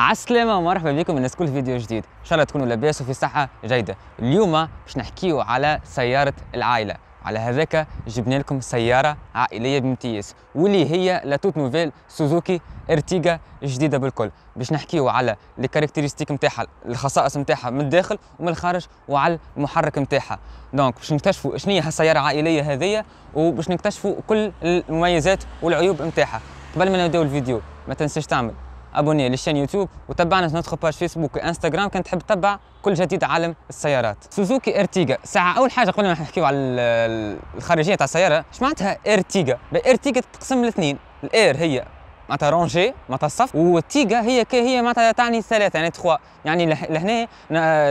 عسلامة ومرحبا بكم الناس كل فيديو جديد ان شاء الله تكونوا لاباس وفي صحة جيدة اليوم باش نحكيو على سيارة العائلة على هذاك جبنا لكم سيارة عائلية بامتياز واللي هي لا توت نوفيل سوزوكي ارتيغا جديدة بالكل باش نحكيو على الكاركتيرستيك نتاعها الخصائص نتاعها من الداخل ومن الخارج وعلى المحرك نتاعها دونك باش نكتشفوا شنو هي السيارة العائلية هذيا وباش نكتشفوا كل المميزات والعيوب نتاعها قبل ما نبداو الفيديو ما تنساش تعمل ابوني للشين يوتيوب وتابعنا في نوتخ باج فيسبوك وانستغرام كنت تحب تتبع كل جديد عالم السيارات سوزوكي ارتيغا ساعه اول حاجه قبل ما نحكيو على الخارجيه تاع السياره اش معناتها ارتيغا الارتيغا تتقسم لاثنين الاير هي معناتها رونجي معناتها الصف والتيغا هي كي هي معناتها تعني ثلاثه يعني تخوا يعني لهنا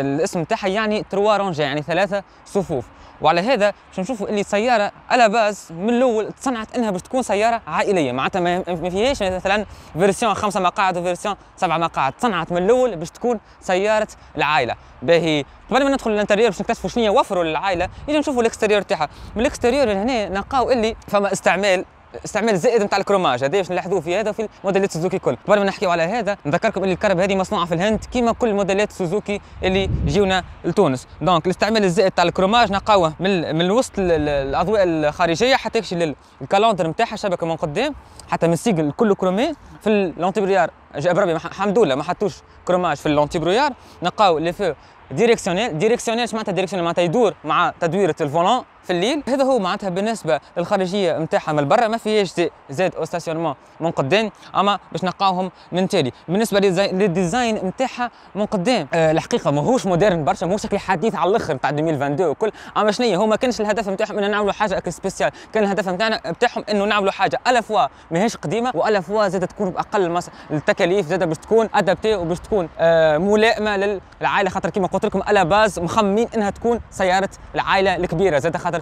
الاسم تاعها يعني تروا رونجي يعني ثلاثه صفوف وعلى هذا باش نشوفوا اللي سياره على باز من الاول تصنعت انها باش تكون سياره عائليه معناتها ما فيهاش مثلا فيرسيون خمسه مقاعد وفيرسيون سبعه مقاعد تصنعت من الاول باش تكون سياره العائله باهي قبل ما ندخل للانتريور باش نكتشفوا شنو وفروا للعائله نجي نشوفوا الاكستيريور تاعها من الاكستيريور هنا نلقاو اللي فما استعمال استعمال زائد نتاع الكروماج هذا باش نلاحظوه في هذا وفي موديلات سوزوكي الكل قبل ما نحكيو على هذا نذكركم ان الكرب هذه مصنوعه في الهند كيما كل موديلات سوزوكي اللي جيونا لتونس دونك الاستعمال الزائد تاع الكروماج نلقاوه من من الوسط الاضواء الخارجيه حتى يكشي للكالندر نتاعها شبكه من قدام حتى من السيجل كله كرومي في اللونتيبريار جاب ربي الحمد لله ما حطوش كروماج في اللونتيبريار نلقاو لي فو ديريكسيونيل ديريكسيونيل معناتها ديريكسيونيل معناتها يدور مع تدويره الفولون في الليل هذا هو معناتها بالنسبه للخارجيه نتاعها من برا ما فيهاش زاد او ستاسيونمون من قدام اما باش نلقاوهم من تالي بالنسبه للديزاين نتاعها من قدام آه الحقيقه ماهوش مودرن برشا مو شكل حديث على الاخر نتاع 2022 وكل اما شنو هو ما كانش الهدف نتاعهم ان نعملوا حاجه سبيسيال كان الهدف نتاعنا نتاعهم انه نعملوا حاجه الا فوا ماهيش قديمه والا فوا زاد تكون باقل التكاليف زاد باش تكون ادابتي وباش تكون آه ملائمه للعائله خاطر كيما قلت لكم الا باز مخممين انها تكون سياره العائله الكبيره زاد خاطر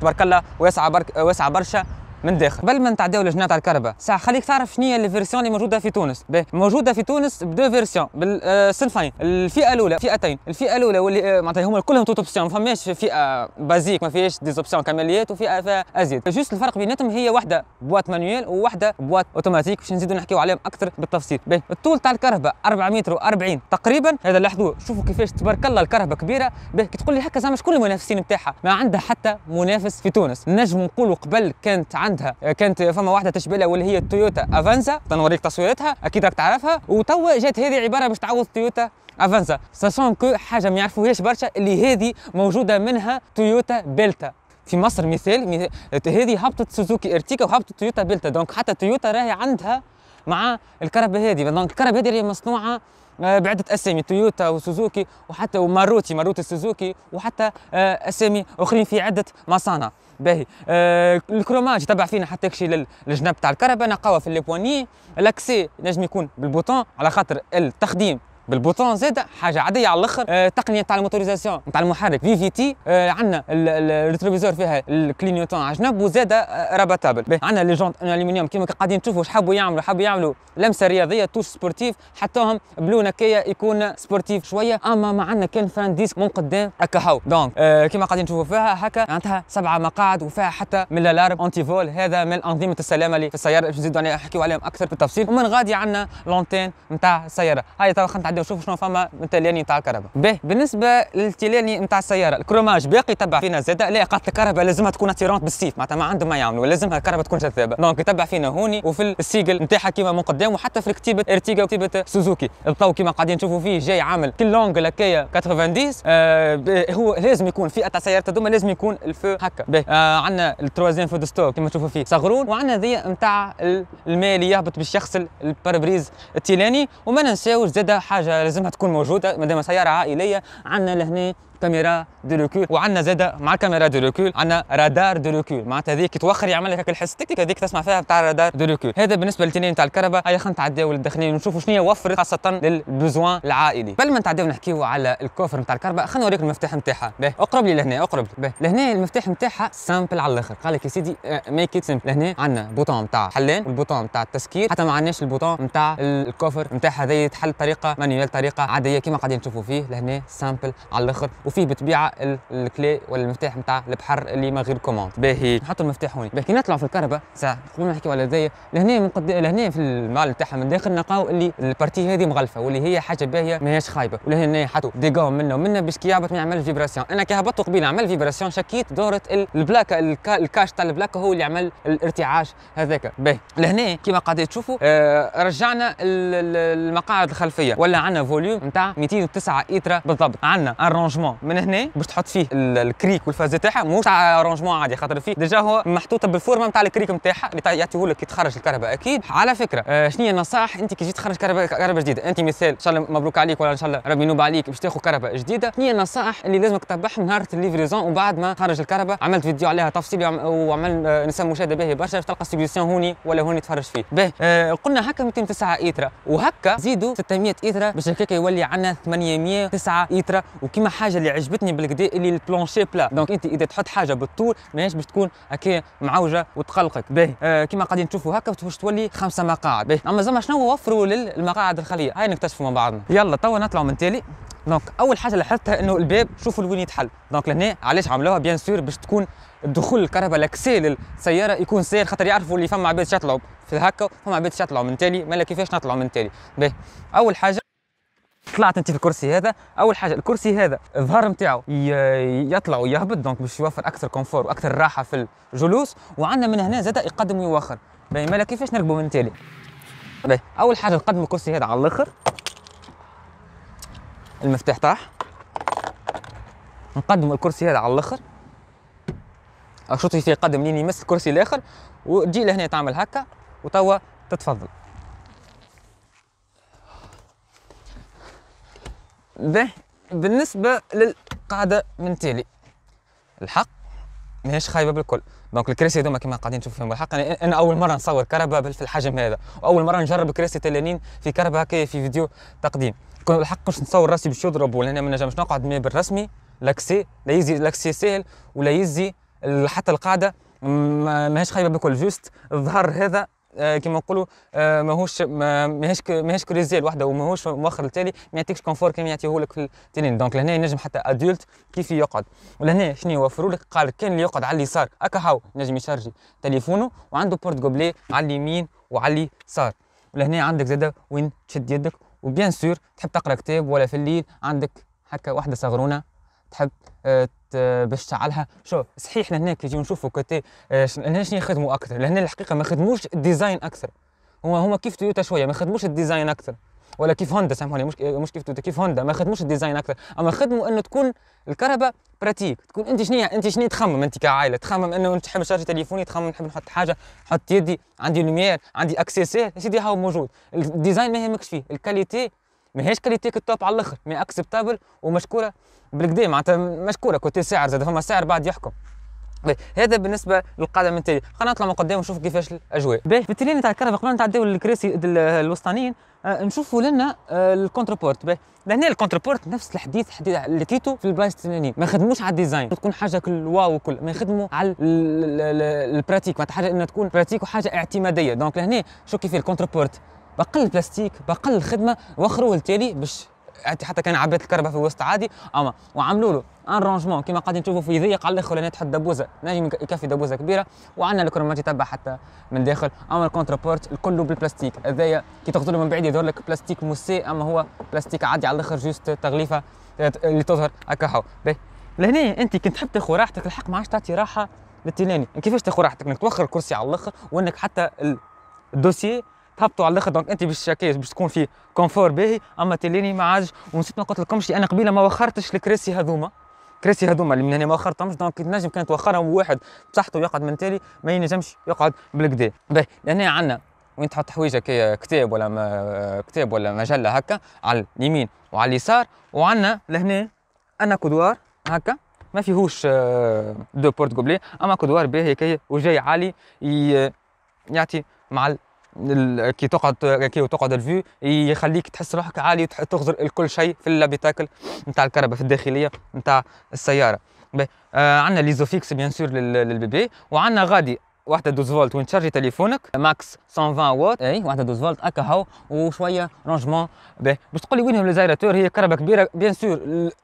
تبارك الله واسعه برك ويسعى برشا من داخل قبل ما نتعداو لجنة تاع الكهرباء ساعة خليك تعرف شنو هي الفيرسيون اللي موجودة في تونس باه موجودة في تونس بدو فيرسيون بالصنفين الفئة الأولى فئتين الفئة الأولى واللي آه، معناتها هما كلهم توت اوبسيون ما فماش فئة بازيك ما فيهاش دي اوبسيون كماليات وفئة فيها ازيد جوست الفرق بيناتهم هي واحدة بواط مانيوال وواحدة بواط اوتوماتيك باش نزيدو نحكيو عليهم أكثر بالتفصيل باه الطول تاع الكهرباء 4 متر و40 تقريبا هذا لاحظوا شوفوا كيفاش تبارك الله الكهرباء كبيرة باه كي تقول لي هكا زعما شكون المنافسين نتاعها ما عندها حتى منافس في تونس نجم نقولوا قبل كانت عندها كانت فما واحده تشبيلها واللي هي التويوتا افانزا تنوريك تصويرتها اكيد راك تعرفها وتوا جات هذه عباره باش تعوض تويوتا افانزا ساسون كو حاجه ما يعرفوهاش برشا اللي هذه موجوده منها تويوتا بيلتا في مصر مثال هذه هبطت سوزوكي ارتيكا وهبطت تويوتا بيلتا دونك حتى تويوتا راهي عندها مع الكربه هذه دونك الكربه هذه اللي مصنوعه آه، بعدة أسامي تويوتا وسوزوكي وحتى وماروتي ماروتي سوزوكي وحتى آه، أسامي أخرين في عدة مصانع باهي آه الكروماج تبع فينا حتى كشي للجناب تاع الكهرباء نقاوه في لي بواني لاكسي نجم يكون بالبوطون على خاطر التخديم بالبوطون زاد حاجه عاديه على الاخر آه تقنيه تاع الموتوريزاسيون تاع المحرك في في تي آه عندنا الريتروفيزور فيها الكلينيوتون على جنب وزاد آه، رابطابل عندنا لي جونت الومنيوم كيما قاعدين تشوفوا حابوا يعملوا حبوا يعملوا لمسه رياضيه توش سبورتيف حطوهم بلون كي يكون سبورتيف شويه اما ما عندنا كان فان ديسك من قدام هكا هاو دونك آه كيما قاعدين تشوفوا فيها هكا معناتها سبعه مقاعد وفيها حتى من الالارم انتي فول هذا من انظمه السلامه اللي في السياره باش نزيدوا عليها نحكيوا عليهم اكثر بالتفصيل ومن غادي عندنا لونتين نتاع السياره هاي تو خلينا كده وشوفوا شنو فما من تلياني نتاع الكهرباء به بالنسبه للتلياني نتاع السياره الكروماج باقي تبع فينا زاده لا قالت الكهرباء لازمها تكون اتيرونت بالسيف معناتها ما عندهم ما يعملوا لازمها الكهرباء تكون جذابه دونك تبع فينا هوني وفي السيجل نتاعها كيما من قدام وحتى في كتيبه ارتيغا وكتيبه سوزوكي الضوء كيما قاعدين نشوفوا فيه جاي عامل كل لونغ هكايا 90 آه هو لازم يكون فئه تاع السيارات دوما لازم يكون الفو هكا به آه عندنا التروازيام فو ستوب كيما تشوفوا فيه صغرون وعندنا ذي نتاع الماء يهبط بالشخص يغسل التيلاني وما ننساوش زاده حاجه حاجه لازمها تكون موجوده مادام سياره عائليه عندنا لهنا كاميرا دو ريكول وعندنا زاده مع كاميرا دو ريكول عندنا رادار دو ريكول معناتها هذيك توخر يعمل لك الحس تك هذيك تسمع فيها بتاع الرادار دو ريكول هذا بالنسبه للتنين تاع الكهرباء هيا خلينا نتعداو للداخلين ونشوفوا شنو هي وفرت خاصه للبزوان العائلي قبل ما نتعداو نحكيو على الكوفر نتاع الكهرباء خلينا نوريك المفتاح نتاعها باه اقرب لي لهنا اقرب باه لهنا المفتاح نتاعها سامبل على الاخر قال لك يا سيدي ميك ات سامبل لهنا عندنا بوطون نتاع حلان والبوطون نتاع التسكير حتى ما عندناش البوطون نتاع الكوفر نتاعها هذا يتحل بطريقه مانيوال طريقه عاديه كما قاعدين تشوفوا فيه لهنا سامبل على الاخر وفيه بالطبيعه الكلي ولا المفتاح نتاع البحر اللي من غير كوموند باهي نحط المفتاح هوني باهي كي نطلعوا في الكهرباء ساعه قبل ما نحكي على هذايا لهنا من قد... لهنا في المال نتاعها من داخل نلقاو اللي البارتي هذه مغلفه واللي هي حاجه باهيه ماهيش خايبه ولهنا حطوا ديغو منا ومنا باش كي يعبط ما يعمل فيبراسيون انا كي هبطت قبيله عمل فيبراسيون شكيت دوره البلاكه الكاش تاع البلاكه هو اللي عمل الارتعاش هذاك باهي لهنا كيما قاعدين تشوفوا آه رجعنا المقاعد الخلفيه ولا عندنا فوليوم نتاع 209 ايترا بالضبط عندنا ارونجمون من هنا باش تحط فيه الكريك والفازه تاعها مش تاع رونجمون عادي خاطر فيه ديجا هو محطوطه بالفورمه نتاع الكريك نتاعها اللي يعطيه لك كي تخرج الكهرباء اكيد على فكره آه شنو هي النصائح انت كي تجي تخرج كهرباء كهرباء جديده انت مثال ان شاء الله مبروك عليك ولا ان شاء الله ربي ينوب عليك باش تاخذ كهرباء جديده شنو هي النصائح اللي لازمك تتبعها نهار الليفريزون وبعد ما خرج الكهرباء عملت فيديو عليها تفصيلي وعمل آه مشاهده باهي برشا تلقى سيبيسيون هوني ولا هوني تفرج فيه باه آه قلنا هكا 209 ايترا وهكا زيدوا 600 ايترا باش هكاك يولي عندنا 809 ايترا وكيما حاجه اللي اللي عجبتني بالكدا اللي البلونشي بلا دونك انت اذا تحط حاجه بالطول ماهيش باش تكون هكا معوجه وتقلقك باهي آه كما قاعدين تشوفوا هكا باش تولي خمسه مقاعد باهي اما زعما شنو وفروا للمقاعد الخليه هاي نكتشفوا مع بعضنا يلا توا نطلعوا من تالي دونك اول حاجه لاحظتها انه الباب شوفوا لوين يتحل دونك لهنا علاش عملوها بيان سور باش تكون الدخول الكهرباء لاكسي للسياره يكون ساهل خاطر يعرفوا اللي فما عباد شطلعوا في هكا فما عباد شطلعوا من تالي مالا كيفاش نطلعوا من تالي باهي اول حاجه طلعت انت في الكرسي هذا اول حاجه الكرسي هذا الظهر نتاعو يطلع ويهبط دونك باش يوفر اكثر كونفور واكثر راحه في الجلوس وعندنا من هنا زاد يقدم ويوخر باهي مالا كيفاش نركبوا من التالي باهي اول حاجه نقدم الكرسي هذا على الاخر المفتاح طاح نقدم الكرسي هذا على الاخر شوطي فيه قدم لين يمس الكرسي الاخر وتجي لهنا تعمل هكا وتوا تتفضل به بالنسبه للقاعده من تيلي الحق ماهيش خايبه بالكل دونك الكراسي هذوما كما قاعدين نشوف فيهم الحق انا, أنا اول مره نصور كربه في الحجم هذا واول مره نجرب كراسي تلانين في كربه هكا في فيديو تقديم الحق مش نصور راسي باش يضرب ولا انا ما نجمش نقعد مي بالرسمي لاكسي لا يزي لاكسي سهل ولا يزي حتى القاعده ماهيش خايبه بالكل جوست الظهر هذا آه، كيما نقولوا آه، ماهوش ماهيش ماهيش كريزيل وحده وماهوش مؤخر التالي ما يعطيكش كونفور كما يعطيه لك في التنين دونك لهنا ينجم حتى ادولت كيف يقعد ولهنا شنو يوفروا لك قال كان اللي يقعد على اليسار هكا هاو نجم يشارجي تليفونه وعنده بورت كوبلي على اليمين وعلى اليسار ولهنا عندك زاده وين تشد يدك وبيان سور تحب تقرا كتاب ولا في الليل عندك هكا وحده صغرونه تحب آه، باش تشعلها شو صحيح كي نجي نشوفوا كوتي لهنا آه، شنو يخدموا اكثر لهنا الحقيقه ما خدموش الديزاين اكثر هما هما كيف تويوتا شويه ما خدموش الديزاين اكثر ولا كيف هوندا سامحوني مش مش كيف تويوتا كيف هوندا ما خدموش الديزاين اكثر اما خدموا انه تكون الكهرباء براتيك تكون انت شنو انت شنو تخمم انت كعائله تخمم انه انت تحب نشارج تليفوني تخمم نحب نحط حاجه نحط يدي عندي لوميير عندي اكسسوار سيدي هاو موجود الديزاين ما يهمكش فيه الكاليتي ماهيش كاليتيك تيك توب على الاخر مي اكسبتابل ومشكوره بالكدا معناتها مشكوره كوتي سعر زاد فما سعر بعد يحكم هذا بالنسبه للقدم التالي خلينا نطلع من قدام ونشوف كيفاش الاجواء باهي في التالي نتاع الكهرباء قبل نتعداو للكراسي الوسطانيين آه نشوفوا لنا آه بورت باهي لهنا بورت نفس الحديث حديث اللي كيتو في البلايص التنانين ما خدموش على الديزاين تكون حاجه كل واو وكل ما يخدموا على البراتيك معناتها حاجه انها تكون براتيك وحاجه اعتماديه دونك لهنا شو كيف بورت بقل البلاستيك بقل الخدمه وخروه التالي باش حتى كان عبيت الكهرباء في الوسط عادي اما وعملوا له ان رونجمون كما قاعدين تشوفوا في ضيق على الاخر تحت تحط دبوزه نجم يكفي دبوزه كبيره وعندنا الكرومات يتبع حتى من داخل اما الكونتر بورت الكل بالبلاستيك هذايا كي تاخذ من بعيد يظهر لك بلاستيك موسي اما هو بلاستيك عادي على الاخر جوست تغليفه اللي تظهر هكا هو لهنا انت كنت تحب تاخذ راحتك الحق ما عادش تعطي راحه للتيلاني كيفاش تاخذ راحتك انك توخر الكرسي على الاخر وانك حتى الدوسيي هبطوا على الاخر دونك انت باش باش تكون في كونفور باهي اما تليني ما عادش ونسيت ما قلت لكمش انا قبيله ما وخرتش الكراسي هذوما كراسي هذوما اللي من هنا ما وخرتهمش دونك نجم كانت وخرهم واحد بصحته يقعد من تالي ما ينجمش يقعد بالكدا باهي لهنا عندنا وين تحط حويجك كتاب ولا كتاب ولا مجله هكا على اليمين وعلى اليسار وعندنا لهنا انا كدوار هكا ما فيهوش آه، دو بورت كوبلي اما كدوار باهي كي وجاي عالي يعطي مع كي تقعد كي تقعد الفيو يخليك تحس روحك عالي تخزر الكل شيء في اللابيتاكل نتاع الكهرباء في الداخليه نتاع السياره آه عندنا ليزوفيكس بيان سور للبيبي وعندنا غادي واحدة 12 فولت وين تشارجي تليفونك ماكس 120 واط اي واحدة 12 فولت هكا هاو وشوية رونجمون باهي باش تقول لي وين ليزايراتور هي كهرباء كبيرة بيان سور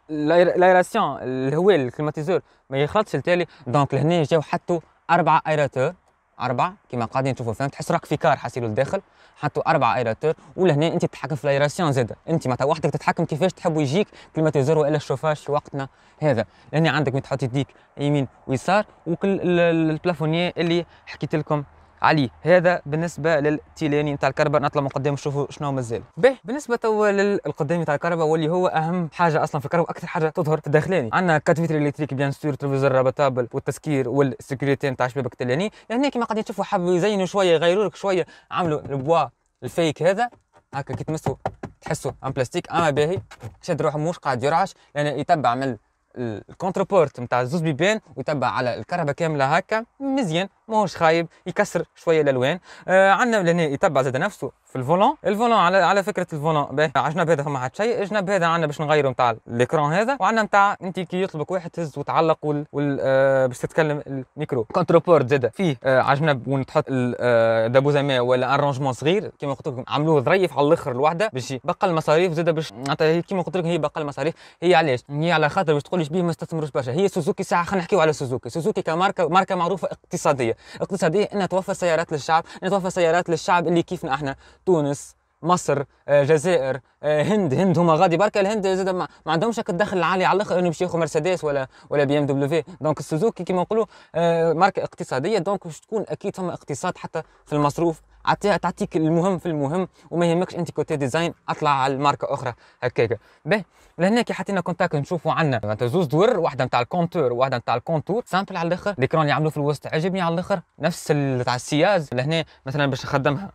لايراسيون الهواء الكلماتيزور ما يخلطش التالي دونك لهنا جاو حطوا أربعة ايراتور اربعه كما قاعدين تشوفوا فيهم تحس راك في كار حاسيلو لداخل حطوا اربعه ايراتور ولهنا انت تتحكم في الايراسيون زاده انت معناتها وحدك تتحكم كيفاش تحب يجيك كليماتيزور والا الشوفاج في وقتنا هذا لان عندك من تحط يديك يمين ويسار وكل البلافونيه اللي حكيت لكم عليه هذا بالنسبه للتيلاني نتاع الكهرباء نطلع من قدام نشوفوا شنو مازال به بالنسبه توا للقدام نتاع الكهرباء واللي هو اهم حاجه اصلا في الكهرباء اكثر حاجه تظهر في الداخلاني عندنا كات فيتر الكتريك بيان ستور تلفزيون رابطابل والتسكير والسكيورتي نتاع شبابك التيلاني يعني هنا كما قاعدين تشوفوا حبوا يزينوا شويه يغيروا لك شويه عملوا البوا الفيك هذا هكا كي تمسوا تحسوا ان بلاستيك اما باهي شاد روحه مش قاعد يرعش لان يتبع من الكونتربورت نتاع الزوز بيبان ويتبع على الكهرباء كامله هكا مزيان ماهوش خايب يكسر شويه الالوان آه عندنا لهنا يتبع زاد نفسه في الفولون الفولون على على فكره الفولون باه على جنب هذا فما حد شيء الجناب هذا عندنا باش نغيروا نتاع الاكران هذا وعندنا نتاع انت كي يطلبك واحد تهز وتعلق وال, وال... آه باش تتكلم الميكرو كونتروبورد زاد فيه آه على الجناب وين تحط آه، ما ولا ارانجمون صغير كيما قلت لكم عملوه ظريف على الاخر الوحده باش يبقى المصاريف زاد باش كيما قلت لكم هي بقى المصاريف هي علاش هي على خاطر باش تقول لي شبيه ما استثمروش برشا هي سوزوكي ساعه خلينا نحكيو على سوزوكي سوزوكي كماركه ماركه معروفه اقتصاديه اقتصاديه انها توفر سيارات للشعب انها توفر سيارات للشعب اللي كيفنا احنا تونس مصر آه، جزائر آه، هند هند هما غادي برك الهند زاد ما, ما عندهمش هكا الدخل العالي على الاخر انهم يشيخوا مرسيدس ولا ولا بي ام دبليو في دونك السوزوكي كيما نقولوا آه، ماركه اقتصاديه دونك باش تكون اكيد ثم اقتصاد حتى في المصروف تعطيك المهم في المهم وما يهمكش انت كوتي ديزاين اطلع على الماركه اخرى هكاك به لهنا كي حطينا كونتاك نشوفوا عندنا معناتها زوز دور واحده نتاع الكونتور وواحده نتاع الكونتور سامبل على الاخر ليكرون اللي عملوه في الوسط عجبني على الاخر نفس تاع السياز لهنا مثلا باش نخدمها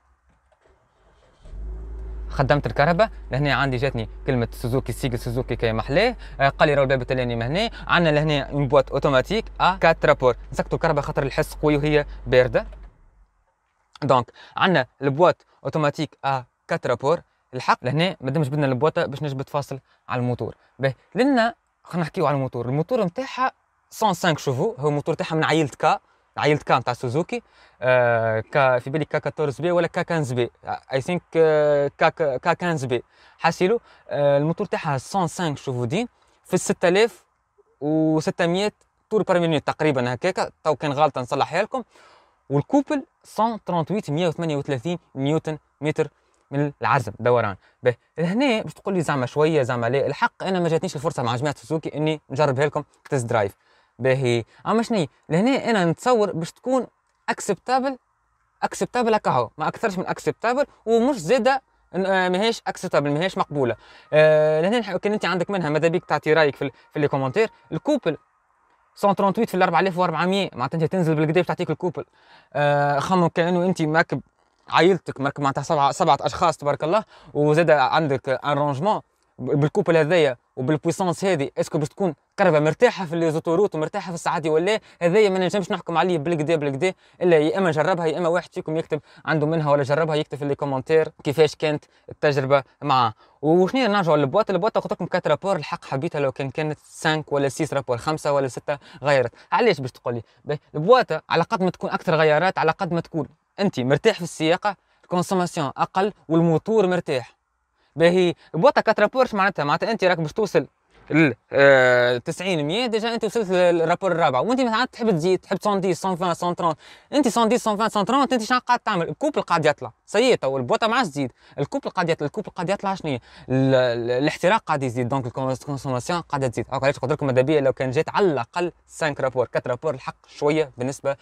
خدمت الكهرباء لهنا عندي جاتني كلمه سوزوكي سيجل سوزوكي كي محلاه قال لي راه الباب التالي هنا عندنا لهنا اون بواط اوتوماتيك ا 4 رابور نسكتوا الكهرباء خاطر الحس قوي وهي بارده دونك عندنا البواط اوتوماتيك ا 4 رابور الحق لهنا مادامش جبدنا البواطه باش نجبد فاصل على الموتور باهي لنا خلينا نحكيو على الموتور الموتور نتاعها 105 شوفو هو الموتور تاعها من عائلة كا عائله كان تاع سوزوكي آه كا في بالي كا 14 بي ولا كا 15 بي اي آه، ثينك كا كا 15 بي حاسيلو آه الموتور تاعها 105 شوفودين في 600 تور بار مينوت تقريبا هكاك تو كان غلطه نصلحها لكم والكوبل 138 138 نيوتن متر من العزم دوران به هنا باش تقول لي زعما شويه زعما لا الحق انا ما جاتنيش الفرصه مع جماعه سوزوكي اني نجربها لكم تيست درايف باهي اما شنو لهنا انا نتصور باش تكون اكسبتابل اكسبتابل هكا ما اكثرش من اكسبتابل ومش زاده آه، ماهيش اكسبتابل ماهيش مقبوله آه، لهنا كان انت عندك منها ماذا بيك تعطي رايك في, في لي كومونتير الكوبل 138 في 4400 معناتها انت تنزل بالقدا باش تعطيك الكوبل أه خمم كانه انت مركب عائلتك مركب معناتها سبعه سبعه اشخاص تبارك الله وزاد عندك ان رونجمون بالكوبل هذايا وبالبويسونس هذه اسكو باش تكون قربه مرتاحه في ليزوتوروت ومرتاحه في الساعات ولا هذايا ما نجمش نحكم عليه بالكدا بالكدا الا يا اما جربها يا اما واحد فيكم يكتب عنده منها ولا جربها يكتب في لي كومونتير كيفاش كانت التجربه معاه وشنو نرجعوا للبواط البواط قلت لكم كات رابور الحق حبيتها لو كان كانت 5 ولا 6 رابور 5 ولا 6 غيرت علاش باش تقول لي البواطه على قد ما تكون اكثر غيارات على قد ما تكون انت مرتاح في السياقه الكونسوماسيون اقل والموتور مرتاح باهي بوطه 4 بورش معناتها معناتها انت راك باش توصل ل 90 آه، 100 ديجا انت وصلت للرابور الرابع وانت مثلا تحب تزيد تحب 110 120 130 انت 110 120 130 انت شنو قاعد تعمل الكوبل قاعد يطلع سي تو البوطه ما عادش تزيد الكوبل قاعد يطلع الكوبل قاعد يطلع شنو الاحتراق قاعد يزيد دونك الكونسوماسيون قاعده تزيد هاكا علاش قلت لكم ماذا بيا لو كان جات على الاقل 5 رابور 4 رابور الحق شويه بالنسبه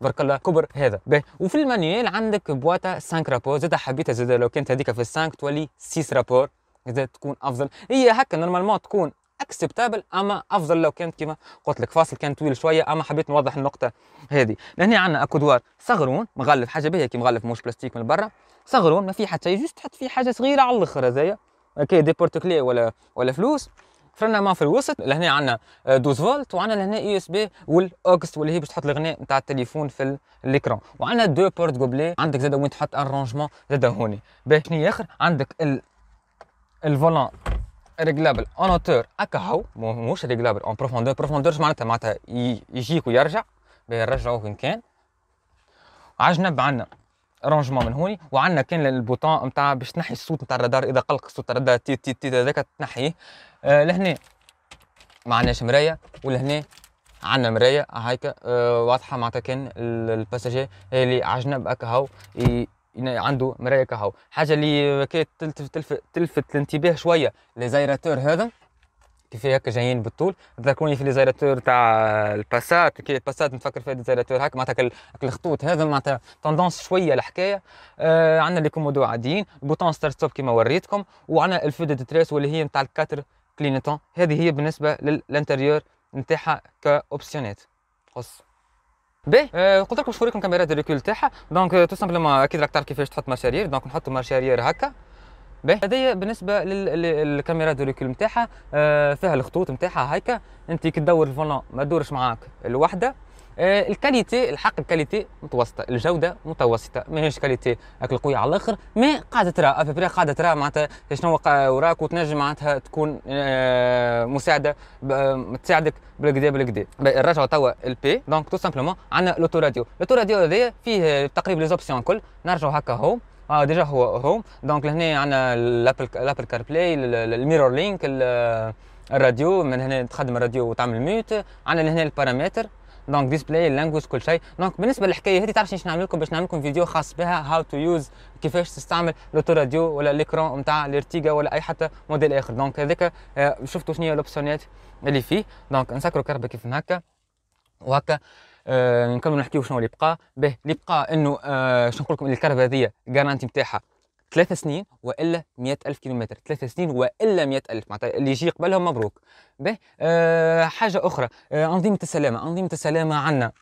برك الله كبر هذا باهي وفي المانيال عندك بواتا 5 رابور زاد حبيتها زاد لو كانت هذيك في 5 تولي 6 رابور زاد تكون افضل هي هكا نورمالمون تكون اكسبتابل اما افضل لو كانت كما قلت لك فاصل كان طويل شويه اما حبيت نوضح النقطه هذه لهنا عندنا اكودوار صغرون مغلف حاجه باهيه كي مغلف موش بلاستيك من برا صغرون ما في حتى شيء جوست تحط فيه حاجه صغيره على الاخر هذايا اوكي دي بورتوكلي ولا ولا فلوس فرنا مع في الوسط لهنا عندنا 12 آه، فولت وعندنا لهنا اي اس بي والاوكس واللي هي باش تحط الغناء نتاع التليفون في الاكران وعندنا دو بورت جوبلي عندك زاده وين تحط ارانجمون زاده هوني باش ني اخر عندك ال... الفولان ريجلابل اون اوتور هكا هو موش ريجلابل اون بروفوندور بروفوندور معناتها معناتها يجيك ويرجع باهي نرجعوه وين كان على جنب عندنا رانجمون من هوني وعندنا كان البوطون نتاع باش تنحي الصوت نتاع الرادار اذا قلق الصوت الرادار تي تي تي هذاك تنحيه آه لهنا ما عندناش مرايه ولهنا عندنا مرايه هيك آه واضحه معناتها كان الباساجي اللي عجنب هكا هو عنده مرايه كهو حاجه اللي كانت تلفت تلف تلفت الانتباه شويه لزيراتور هذا كيف هكا جايين بالطول تذكروني في ليزيراتور تاع الباسات كي الباسات نفكر في ليزيراتور هكا معناتها الخطوط هذا معناتها توندونس شويه الحكايه آه عندنا لي كومودو عاديين بوتون ستارت ستوب كيما وريتكم وعندنا الفيد دو تريس واللي هي نتاع الكاتر كلينيتون هذه هي بالنسبه للانتريور نتاعها كاوبسيونات خص باهي آه قلت لكم نوريكم كاميرات الريكول تاعها دونك تو سامبلومون اكيد راك تعرف كيفاش تحط مشارير دونك نحطوا مارشارير هكا باهي هذايا بالنسبه للكاميرا دو ريكول نتاعها آه فيها الخطوط نتاعها هكا انت كي تدور الفولون ما تدورش معاك الوحده آه، الكاليتي الحق الكاليتي متوسطه الجوده متوسطه ماهيش كاليتي اكل قوية على الاخر مي قاعده ترى ابري قاعده ترى معناتها شنو وراك وتنجم معناتها تكون آه، مساعده آه، تساعدك بالكدا بالكدا نرجعوا توا البي دونك تو سامبلومون عندنا لوتو راديو لوتو راديو هذايا فيه تقريبا لي زوبسيون الكل نرجعوا هكا هو اه ديجا هو هوم دونك لهنا عندنا الابل الابل كار بلاي الميرور لينك الراديو من هنا تخدم الراديو وتعمل ميوت عندنا لهنا البارامتر دونك ديسبلاي لانجويج كل شيء دونك بالنسبه للحكايه هذه تعرف شنو نعمل لكم باش نعمل لكم فيديو خاص بها هاو تو يوز كيفاش تستعمل لوتو راديو ولا ليكرون نتاع الارتيغا ولا اي حتى موديل اخر دونك هذاك آه، شفتوا شنو هي الاوبسيونات اللي فيه دونك نسكروا كهرباء كيف هكا وهكا آه، نكملوا نحكيوا شنو اللي بقى به اللي بقى انه آه، شنو نقول لكم الكهرباء هذه جارانتي نتاعها ثلاث سنين والا 100000 كيلومتر ثلاث سنين والا 100000 معناتها اللي يجي قبلهم مبروك به آه حاجه اخرى آه انظمه السلامه انظمه السلامه عندنا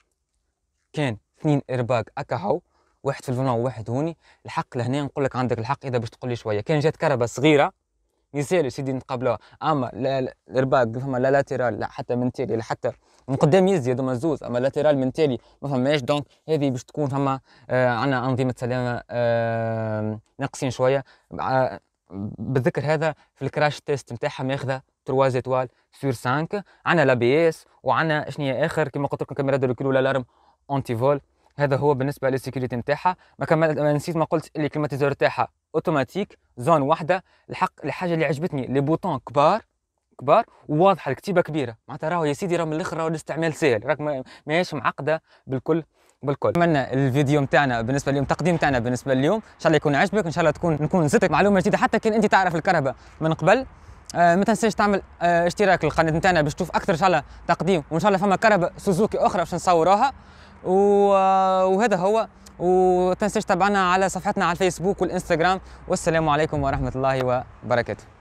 كان اثنين ارباك اكاهو واحد في الفلون وواحد هوني الحق لهنا نقول لك عندك الحق اذا باش تقول لي شويه كان جات كهرباء صغيره يسالوا سيدي نتقابلوها اما الارباك فما لا لاتيرال لا حتى من تيري لا حتى من قدام يزيد هما زوز اما لاتيرال من تالي ما فماش دونك هذه باش تكون فما آه عندنا انظمه سلامه آه ناقصين شويه آه بالذكر هذا في الكراش تيست نتاعها ماخذه 3 ايتوال سور 5 عندنا لا بي اس وعندنا شنو هي اخر كما قلت لكم كاميرا دو كيلو لارم اونتي فول هذا هو بالنسبه للسيكوريتي نتاعها ما كملت ما نسيت ما قلت اللي كليماتيزور نتاعها اوتوماتيك زون واحده الحق الحاجه اللي عجبتني لي بوتون كبار كبار وواضحه الكتيبه كبيره معناتها راهو يا سيدي راهو من الاخر راهو الاستعمال ساهل راك ماهيش معقده بالكل بالكل اتمنى الفيديو نتاعنا بالنسبه اليوم التقديم نتاعنا بالنسبه اليوم ان شاء الله يكون عجبك ان شاء الله تكون نكون زدتك معلومه جديده حتى كان انت تعرف الكهرباء من قبل آه ما تنساش تعمل آه اشتراك للقناه نتاعنا باش تشوف اكثر ان شاء الله تقديم وان شاء الله فما كهرباء سوزوكي اخرى باش نصوروها آه، وهذا هو وتنساش تابعنا على صفحتنا على الفيسبوك والانستغرام والسلام عليكم ورحمه الله وبركاته